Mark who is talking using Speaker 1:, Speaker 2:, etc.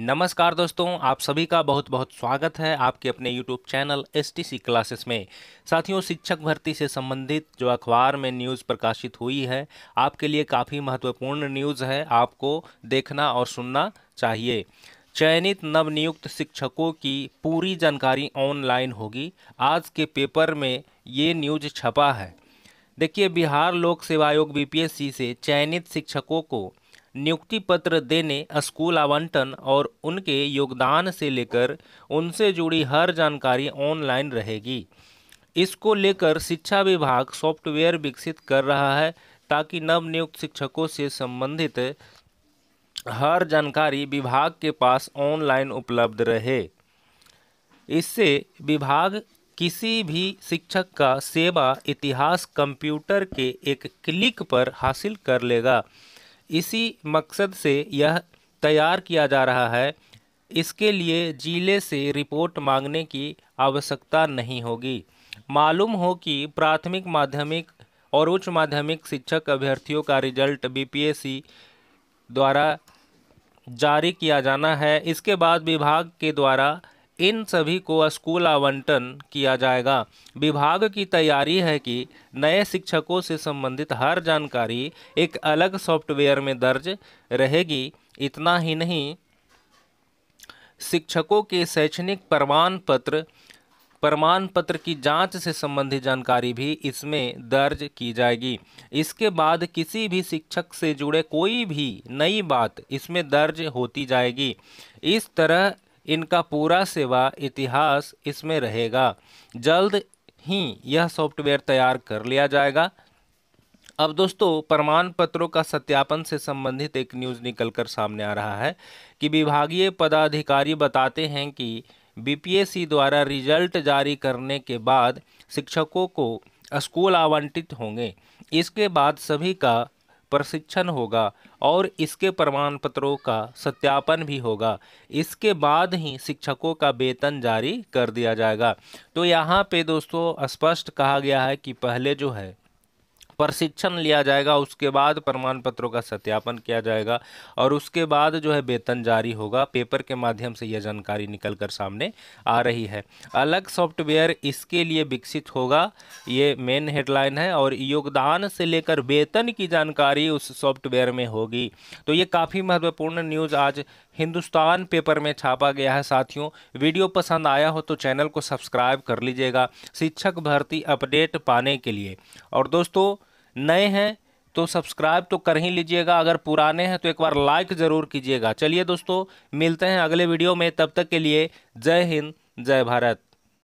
Speaker 1: नमस्कार दोस्तों आप सभी का बहुत बहुत स्वागत है आपके अपने YouTube channel S T classes में साथियों शिक्षक भर्ती से संबंधित जो अखबार में न्यूज़ प्रकाशित हुई है आपके लिए काफ़ी महत्वपूर्ण न्यूज़ है आपको देखना और सुनना चाहिए चयनित नवनियुक्त शिक्षकों की पूरी जानकारी ऑनलाइन होगी आज के पेपर में ये न्यूज छपा है देखिए बिहार लोक सेवा आयोग बी से चयनित शिक्षकों को नियुक्ति पत्र देने स्कूल आवंटन और उनके योगदान से लेकर उनसे जुड़ी हर जानकारी ऑनलाइन रहेगी इसको लेकर शिक्षा विभाग सॉफ्टवेयर विकसित कर रहा है ताकि नवनियुक्त शिक्षकों से संबंधित हर जानकारी विभाग के पास ऑनलाइन उपलब्ध रहे इससे विभाग किसी भी शिक्षक का सेवा इतिहास कंप्यूटर के एक क्लिक पर हासिल कर लेगा इसी मकसद से यह तैयार किया जा रहा है इसके लिए जिले से रिपोर्ट मांगने की आवश्यकता नहीं होगी मालूम हो कि प्राथमिक माध्यमिक और उच्च माध्यमिक शिक्षक अभ्यर्थियों का रिजल्ट बीपीएससी द्वारा जारी किया जाना है इसके बाद विभाग के द्वारा इन सभी को स्कूल आवंटन किया जाएगा विभाग की तैयारी है कि नए शिक्षकों से संबंधित हर जानकारी एक अलग सॉफ्टवेयर में दर्ज रहेगी इतना ही नहीं शिक्षकों के शैक्षणिक प्रमाण पत्र प्रमाण पत्र की जांच से संबंधित जानकारी भी इसमें दर्ज की जाएगी इसके बाद किसी भी शिक्षक से जुड़े कोई भी नई बात इसमें दर्ज होती जाएगी इस तरह इनका पूरा सेवा इतिहास इसमें रहेगा जल्द ही यह सॉफ्टवेयर तैयार कर लिया जाएगा अब दोस्तों प्रमाण पत्रों का सत्यापन से संबंधित एक न्यूज़ निकलकर सामने आ रहा है कि विभागीय पदाधिकारी बताते हैं कि बीपीएससी द्वारा रिजल्ट जारी करने के बाद शिक्षकों को स्कूल आवंटित होंगे इसके बाद सभी का प्रशिक्षण होगा और इसके प्रमाण पत्रों का सत्यापन भी होगा इसके बाद ही शिक्षकों का वेतन जारी कर दिया जाएगा तो यहाँ पे दोस्तों स्पष्ट कहा गया है कि पहले जो है प्रशिक्षण लिया जाएगा उसके बाद प्रमाण पत्रों का सत्यापन किया जाएगा और उसके बाद जो है वेतन जारी होगा पेपर के माध्यम से यह जानकारी निकल कर सामने आ रही है अलग सॉफ्टवेयर इसके लिए विकसित होगा ये मेन हेडलाइन है और योगदान से लेकर वेतन की जानकारी उस सॉफ्टवेयर में होगी तो ये काफ़ी महत्वपूर्ण न्यूज़ आज हिंदुस्तान पेपर में छापा गया है साथियों वीडियो पसंद आया हो तो चैनल को सब्सक्राइब कर लीजिएगा शिक्षक भर्ती अपडेट पाने के लिए और दोस्तों नए हैं तो सब्सक्राइब तो कर ही लीजिएगा अगर पुराने हैं तो एक बार लाइक ज़रूर कीजिएगा चलिए दोस्तों मिलते हैं अगले वीडियो में तब तक के लिए जय हिंद जय भारत